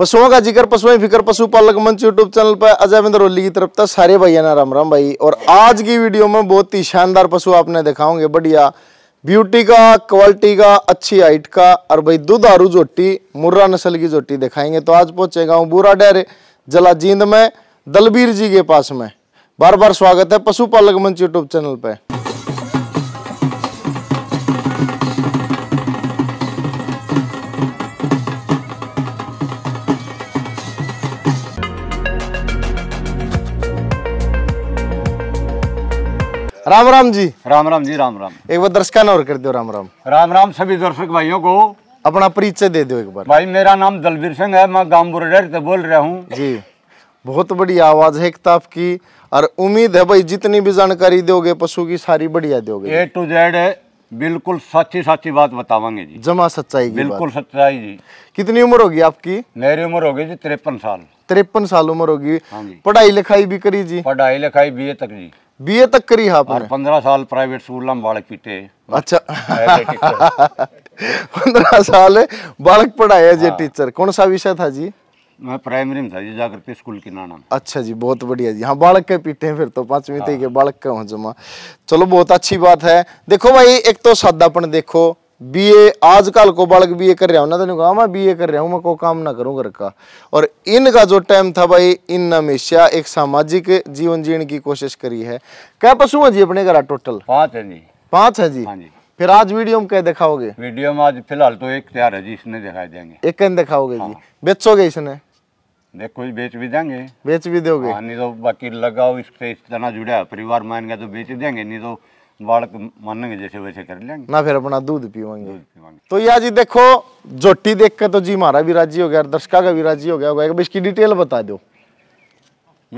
पशुओं का जिक्र पशुएं फिक्र पशुपालक मंच यूट्यूब चैनल पर अजय बिंदर की तरफ था सारे भैया ना राम राम भाई और आज की वीडियो में बहुत ही शानदार पशु आपने दिखाओगे बढ़िया ब्यूटी का क्वालिटी का अच्छी हाइट का और भाई दूध आरू जोटी मुर्रा नस्ल की जोटी दिखाएंगे तो आज पहुंचेगा हूँ बुरा डेर जलाजींद में दलबीर जी के पास में बार बार स्वागत है पशुपालक मंच यूट्यूब चैनल पर राम राम जी राम राम जी राम राम एक बार दर्शक और कर दो राम राम राम राम सभी दर्शक भाइयों को अपना परिचय दे दो एक बार भाई मेरा नाम दलबीर सिंह है मैं गांव बुरडेर से बोल रहा हूँ जी बहुत बढ़िया आवाज है किताब की और उम्मीद है भाई जितनी भी जानकारी दोगे पशु की सारी बढ़िया दोगे ए टू जेड बिल्कुल सच्ची सच्ची बात बतावांगे जी जमा सच्चाई बिल्कुल सच्चाई जी कितनी उम्र होगी आपकी मेरी उम्र होगी जी तिरपन साल तिरपन साल उम्र होगी हाँ पढ़ाई लिखाई भी करी जी पढ़ाई लिखाई बी तक जी बीए तक करी है आपने पंद्रह साल प्राइवेट स्कूल में बालक पीटे अच्छा पंद्रह साल बालक पढ़ाया जी हाँ। टीचर कौन सा विषय था जी मैं प्राइमरी में था जी जाकर के स्कूल की नाना अच्छा जी बहुत बढ़िया जी हाँ बालक के पीटे हैं फिर तो पांचवी हाँ। तक के बालक का हूँ जमा चलो बहुत अच्छी बात है देखो भाई एक तो सादापन देखो बीए आजकल को बालक बीए कर रहा हूँ ना तो कहा मैं बीए कर रहा हूँ मैं को काम ना करूँ घर का और इनका जो टाइम था भाई इन हमेशा एक सामाजिक जीवन जीने की कोशिश करी है क्या पशु है जी अपने घर टोटल पाँच है जी पाँच है हाँ जी फिर आज वीडियो में क्या दिखाओगे वीडियो में आज फिलहाल तो एक तैयार है जी इसने दिखाई देंगे एक कहीं दिखाओगे जी हाँ। बेचोगे इसने देखो बेच भी देंगे बेच भी दोगे हाँ, नहीं तो बाकी लगाओ इससे इस तरह जुड़ा है परिवार मानेगा तो बेच देंगे नहीं तो बालक मानेंगे जैसे वैसे कर लेंगे ना फिर अपना दूध पीवांगे तो यार जी देखो जोटी देख कर तो जी हमारा भी राजी हो गया दर्शका का भी राजी हो गया होगा इसकी डिटेल बता दो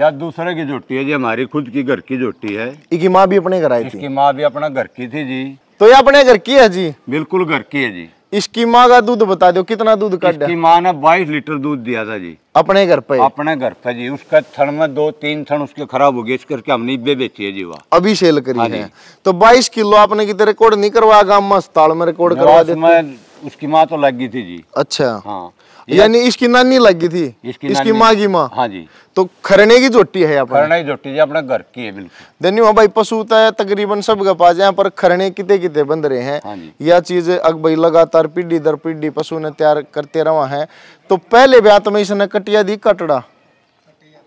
यार दूसरे की जोटी है जी हमारी खुद की घर की जोटी है इसकी माँ भी अपने घर आई थी इसकी माँ भी अपना घर की थी जी तो ये अपने घर की है जी बिल्कुल घर की है जी इसकी माँ का दूध बता दो कितना दूध का इसकी माँ ने बाईस लीटर दूध दिया था जी अपने घर पे अपने घर पे जी उसका थन में दो तीन थन उसके खराब हो गए इस करके हमने इब्बे बेची है जी वाह अभी सेल करी हाँ है तो बाईस किलो आपने कितने रिकॉर्ड नहीं करवाया गांव में अस्पताल में रिकॉर्ड करवा दिया उसकी माँ तो लग गई थी जी अच्छा हाँ यानी इसकी नानी लग गई थी इसकी, इसकी माँ की माँ हाँ जी तो खरने की जोटी है खरने की जोटी जी अपना घर की है बिल्कुल धन्यवाद भाई पशु तो तकरीबन सब के पास है पर खरने किते किते बंद रहे हैं हाँ यह चीज अग भाई लगातार पीढ़ी दर पीढ़ी पशु ने तैयार करते रहा है तो पहले ब्याह तो में इसने कटिया दी कटड़ा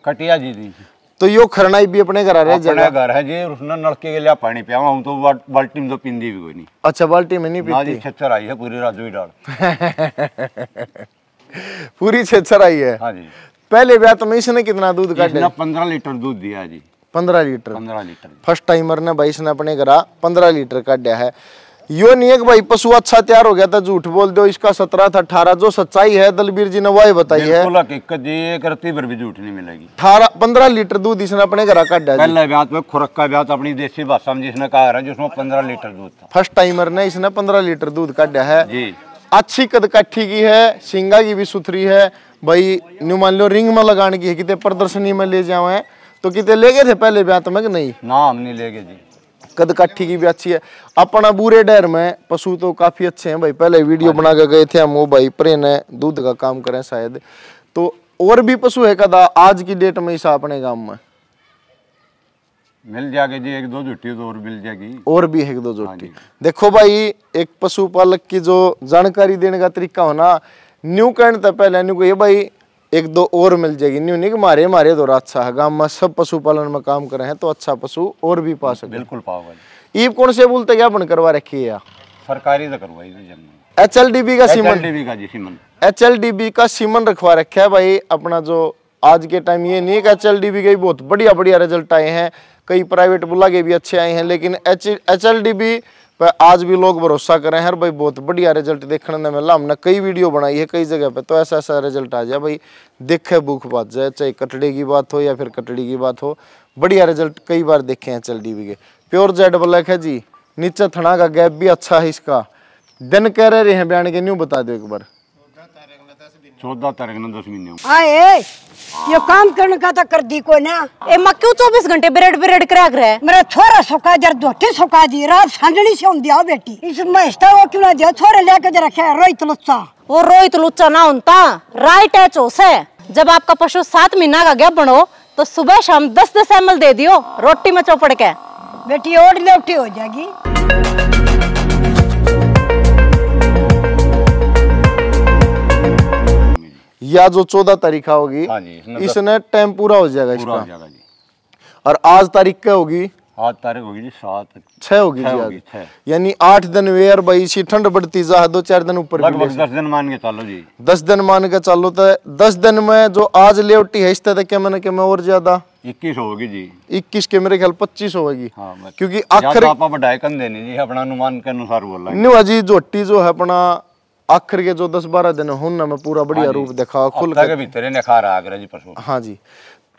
कटिया जी दी तो यो खरनाई भी अपने घर आ रहा है घर है जे उसने नलके के लिए पानी पिया हूं तो बाल्टी में तो पिंदी भी कोई नहीं अच्छा बाल्टी में नहीं पीती छछर आई है पूरी राजू डाल पूरी छछर आई है हां जी पहले ब्याह तो मैंने कितना दूध का दिया 15 लीटर दूध दिया जी 15 लीटर 15 लीटर फर्स्ट टाइमर ने भाई इसने अपने घर 15 लीटर का दिया है यो नहीं है कि भाई पशु अच्छा तैयार हो गया था झूठ बोल दो इसका सत्रह था अठारह जो सच्चाई है दलबीर जी ने वह बताई है भी झूठ नहीं मिलेगी अठारह पंद्रह लीटर दूध इसने अपने घर का डाला खुरक का ब्याह अपनी देसी भाषा में जिसने कहा रहा जिसमें पंद्रह लीटर दूध था फर्स्ट टाइमर ने इसने पंद्रह लीटर दूध काटा है अच्छी कद काठी की है सिंगा की भी सुथरी है भाई न्यू मान लो रिंग में लगाने की है कितने प्रदर्शनी में ले जाओ तो कितने ले गए थे पहले ब्याह तो मैं नहीं ना हम नहीं ले गए जी कदकाठी की भी अच्छी है अपना बुरे डैर में पशु तो काफ़ी अच्छे हैं भाई पहले वीडियो हाँ बना के गए थे हम वो भाई प्रेन है दूध का काम करें शायद तो और भी पशु है कदा आज की डेट में ऐसा अपने गाँव में मिल जाएगी जी एक दो जुटी तो और मिल जाएगी और भी एक दो जुटी हाँ देखो भाई एक पशुपालक की जो जानकारी देने का तरीका होना न्यू कहने तो पहले न्यू को ये भाई एक दो और मिल जाएगी न्यू नहीं कि मारे मारे दौरा अच्छा है गाँव में सब पशुपालन में काम करे हैं तो अच्छा पशु और भी पा सकते बिल्कुल पाओगे ईब कौन से बोलते क्या बन करवा रखी है सरकारी से करवाई एच एल डी बी का semen H L D B का सीमन रखवा रखा है भाई अपना जो आज के टाइम ये नहीं है कि एच एल डी बी के बहुत बढ़िया बढ़िया रिजल्ट आए हैं कई प्राइवेट बुला के भी अच्छे आए हैं लेकिन H H L D B पर आज भी लोग भरोसा करें हर भाई बहुत बढ़िया रिजल्ट देखने ने मिला हमने कई वीडियो बनाई है कई जगह पे तो ऐसा ऐसा रिजल्ट आ जाए भाई देखे भूख बात जाए चाहे कटड़ी की बात हो या फिर कटड़ी की बात हो बढ़िया रिजल्ट कई बार देखे हैं चल डी के प्योर जेड ब्लैक है जी नीचे थना का गैप भी अच्छा है इसका दिन कह रहे हैं बयान के न्यू बता दो एक बार चौदह तारीख ना दस महीने आए ये काम करने का तो कर दी को ना ए मैं क्यों चौबीस घंटे ब्रेड ब्रेड करा कर मेरा छोरा सुखा जर धोटी सुखा दी रात सांझनी से दिया बेटी इस महेशता वो क्यों ना दिया छोरे लेके जरा खे रोहित लुच्चा वो रोहित लुच्चा ना उनता राइट है चौसे जब आपका पशु सात महीना का गया बनो तो सुबह शाम दस दस एम दे दियो रोटी में चौपड़ के बेटी और लेवटी हो जाएगी या जो चौदह तारीख होगी हाँ इसने टाइम पूरा हो जाएगा पूरा और आज तारीख क्या होगी आठ तारीख होगी जी सात छह होगी जी आज यानी आठ दिन वेयर भाई सी ठंड बढ़ती जा दो चार दिन ऊपर दस दिन मान के चलो जी दस दिन मान के चलो तो दस दिन में जो आज लेवटी है इस तरह तो के मैंने के मैं और ज्यादा इक्कीस होगी जी इक्कीस के मेरे ख्याल पच्चीस होगी हाँ, क्योंकि आखिर अपना अनुमान के अनुसार बोला नहीं जी झोटी जो है अपना आखिर के जो दस बारह दिन हुन मैं पूरा बढ़िया हाँ रूप दिखा खुल हाँ जी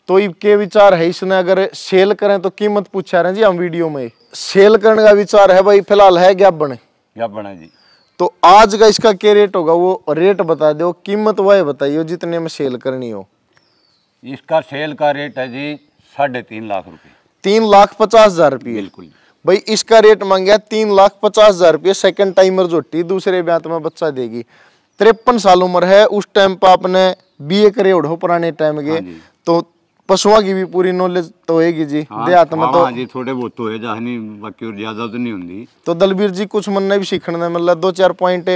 तो के विचार है इसने अगर सेल करें तो कीमत पूछा रहे जी हम वीडियो में सेल करने का विचार है भाई फिलहाल है क्या बने क्या बने जी तो आज का इसका क्या रेट होगा वो रेट बता दो कीमत वह बताइए जितने में सेल करनी हो इसका सेल का रेट है जी साढ़े तीन लाख रुपए तीन लाख पचास हजार रुपये बिल्कुल भाई इसका रेट मांगा तीन लाख पचास हजार रुपये सेकेंड टाइमर टी दूसरे ब्यात तो में बच्चा देगी तिरपन साल उम्र है उस टाइम पर आपने बी ए करे उड़ो पुराने टाइम के हाँ तो पशुओं की भी पूरी नॉलेज तो होगी जी हाँ, देहात में हाँ, तो जी थोड़े बहुत तो है जाहनी बाकी और ज्यादा तो नहीं होंगी तो दलबीर जी कुछ मन ने भी सीखना मतलब दो चार पॉइंट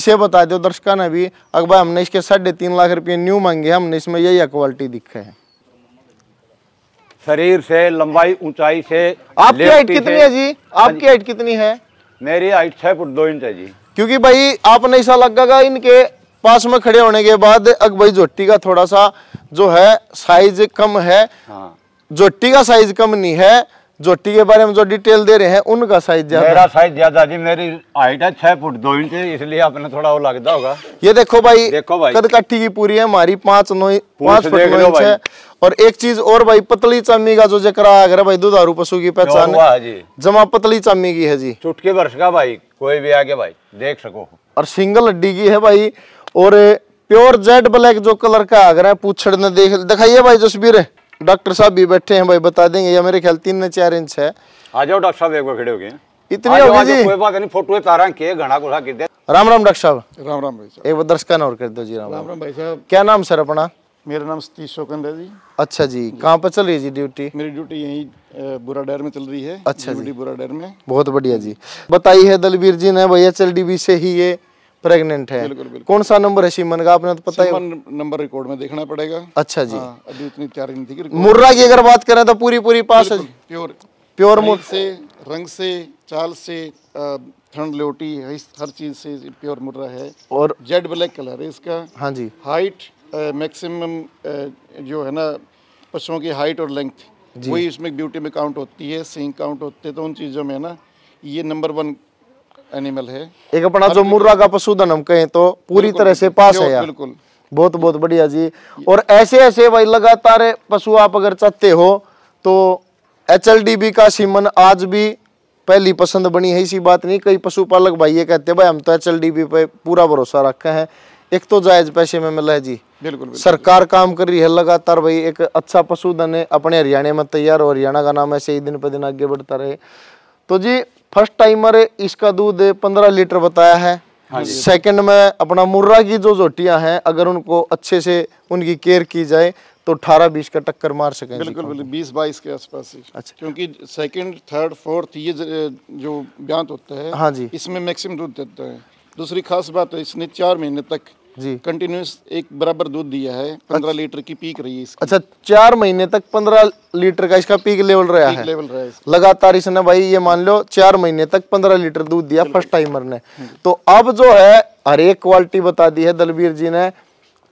इसे बता दो दर्शक ने भी अखबार हमने इसके साढ़े तीन लाख रुपये न्यू मांगे हमने इसमें यही क्वालिटी दिखा है शरीर से लंबाई ऊंचाई से आपकी हाइट कितनी है जी आपकी हाइट कितनी है मेरी हाइट छह फुट दो इंच है जी क्योंकि भाई आपने ऐसा लगेगा इनके पास में खड़े होने के बाद भाई जोटी का थोड़ा सा जो है साइज कम है हाँ। जोटी का साइज कम नहीं है जो टी के बारे में जो डिटेल दे रहे हैं उनका साइज ज्यादा मेरा साइज ज्यादा जी मेरी हाइट है छह फुट दो इंच इसलिए आपने थोड़ा वो लगता होगा ये देखो भाई देखो भाई कद काठी की पूरी है हमारी पांच नो पांच फुट नो इंच है और एक चीज और भाई पतली चामी का जो जिक्र अगर भाई दुधारू पशु की पहचान जमा पतली चामी की है जी चुटके वर्ष का भाई कोई भी आगे भाई देख सको और सिंगल हड्डी की है भाई और प्योर जेड ब्लैक जो कलर का आगरा पूछड़ ने देख दिखाइए भाई जसबीर डॉक्टर साहब भी बैठे हैं भाई बता देंगे ये मेरे ख्याल तीन चार इंच है आ जाओ डॉक्टर साहब एक बार खड़े हो गए इतनी हो गई जी कोई बात नहीं फोटो तारा के घना घुसा कर दे राम राम डॉक्टर साहब राम राम भाई साहब एक बार दर्शक और कर दो जी राम राम भाई साहब क्या नाम सर अपना मेरा नाम सतीश शोकन है जी अच्छा जी कहाँ पर चल रही है जी ड्यूटी मेरी ड्यूटी यही बुरा डर में चल रही है अच्छा जी बुरा डर में बहुत बढ़िया जी बताई है दलबीर जी ने भैया चल एच से ही ये प्रेग्नेंट है बिल्कुल, बिल्कुल। कौन सा नंबर है सीमन का आपने तो पता है नंबर रिकॉर्ड में देखना पड़ेगा अच्छा जी हाँ, अभी इतनी तैयारी नहीं थी मुर्रा की अगर बात करें तो पूरी पूरी पास है प्योर प्योर मुर्र से रंग से चाल से ठंड लोटी हर चीज से प्योर मुर्रा है और जेड ब्लैक कलर है इसका हाँ जी हाइट मैक्सिमम जो है ना पशुओं की हाइट और लेंथ वही इसमें ब्यूटी में काउंट होती है सिंग काउंट होते हैं तो उन चीज़ों में है ना ये नंबर वन एनिमल है एक अपना जो मुर्रा का पशुधन हम कहें तो पूरी तरह से पास है बिल्कुल बहुत बहुत बढ़िया जी और ऐसे ऐसे भाई लगातार पशु आप अगर चाहते हो तो एच का सीमन आज भी पहली पसंद बनी है इसी बात नहीं कई पशुपालक भाई ये कहते हैं भाई हम तो एच एल पे पूरा भरोसा रखे हैं एक तो जायज पैसे में मिला है जी बिल्कुल सरकार काम कर रही है लगातार भाई एक अच्छा पशुधन है अपने हरियाणा में तैयार और हरियाणा का नाम ऐसे ही दिन पर दिन आगे बढ़ता रहे तो जी फर्स्ट टाइमर इसका दूध पंद्रह लीटर बताया है हाँ सेकंड में अपना मुर्रा की जो जोटियां हैं अगर उनको अच्छे से उनकी केयर की जाए तो अठारह बीस का टक्कर मार सके बिल्कुल बिल्कुल बीस बाईस के आसपास ही अच्छा क्योंकि सेकंड थर्ड फोर्थ ये जो ब्यांत होता है हाँ जी इसमें मैक्सिमम दूध देता है दूसरी खास बात है इसने चार महीने तक कंटिन्यूस एक बराबर दूध दिया है अच्छा। पंद्रह अच्छा, लीटर की पीक रही है इसकी। अच्छा चार महीने तक पंद्रह लीटर का इसका पीक लेवल रहा पीक है लेवल रहा है लगातार इसने भाई ये मान लो चार महीने तक पंद्रह लीटर दूध दिया फर्स्ट टाइमर ने हाँ तो अब जो है हर एक क्वालिटी बता दी है दलबीर जी ने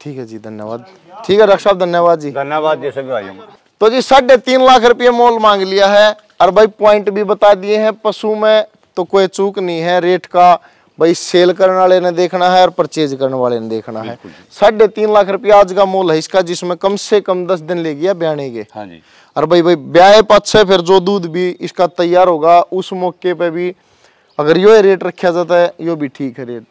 ठीक है जी धन्यवाद ठीक है रक्षा धन्यवाद जी धन्यवाद जी सभी भाइयों तो जी साढ़े तीन लाख रुपये मोल मांग लिया है और भाई पॉइंट भी बता दिए हैं पशु में तो कोई चूक नहीं है रेट का भाई सेल करने वाले ने देखना है और परचेज करने वाले ने देखना है साढ़े तीन लाख रुपया आज का मोल है इसका जिसमें कम से कम दस दिन ले गया ब्याने के हाँ जी और भाई भाई ब्याह पक्ष है फिर जो दूध भी इसका तैयार होगा उस मौके पे भी अगर यो रेट रखा जाता है यो भी ठीक है रेट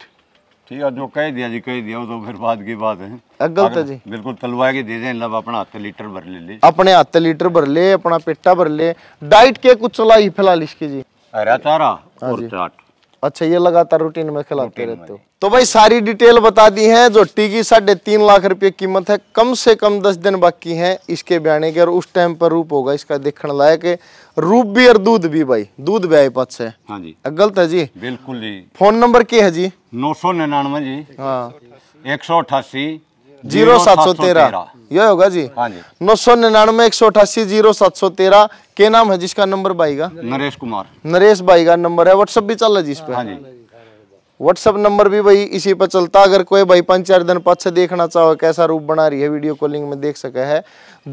ठीक है जो कह दिया जी कह दिया वो तो फिर बाद की बात है गलत है जी बिल्कुल तलवा के दे दें लब मतलब अपना हाथ लीटर भर ले ले अपने हाथ लीटर भर ले अपना पेटा भर ले डाइट के कुछ चलाई फिलहाल इसकी जी हरा चारा हाँ और चाट अच्छा ये लगातार रूटीन में खिलाते रहते हो तो भाई सारी डिटेल बता दी है जो टी साढ़े तीन लाख रुपए कीमत है कम से कम दस दिन बाकी हैं इसके ब्याने के और उस टाइम पर रूप होगा इसका देखने लायक है रूप भी और दूध भी भाई दूध भी आई पास है हाँ जी गलत है जी बिल्कुल जी फोन नंबर क्या है जी नौ सौ निन्यानवे जी हाँ एक सौ अठासी जीरो सात सौ तेरह यह होगा जी हाँ जी नौ सौ निन्यानवे एक सौ अठासी जीरो सात सौ तेरह के नाम है जिसका नंबर बाईगा का नरेश कुमार नरेश भाई का नंबर है व्हाट्सअप भी चल रहा है जी इस पे हाँ जी व्हाट्सअप नंबर भी भाई इसी पर चलता अगर कोई भाई पांच चार दिन पाँच देखना चाहो कैसा रूप बना रही है वीडियो कॉलिंग में देख सके है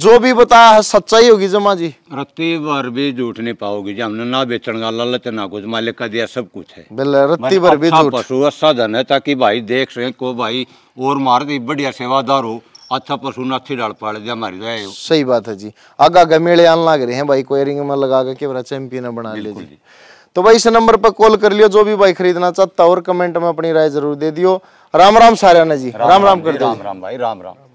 जो भी बताया है सच्चाई होगी जमा जी रत्ती भर भी झूठ नहीं पाओगी जी हमने ना बेचण का लालच ना कुछ मालिक का दिया सब कुछ है बिल्कुल रत्ती भर भी अच्छा झूठ पशु अच्छा धन है ताकि भाई देख सके को भाई और मार दी बढ़िया सेवादार हो अच्छा पशु ना अच्छी डाल पाड़ दिया हमारी सही बात है जी आगा आगे मेले आने लग रहे हैं भाई को में लगा के चैंपियन बना ले तो भाई इस नंबर पर कॉल कर लियो जो भी भाई खरीदना चाहता और कमेंट में अपनी राय जरूर दे दियो राम राम सारे जी राम राम, राम, राम कर दो राम राम भाई राम राम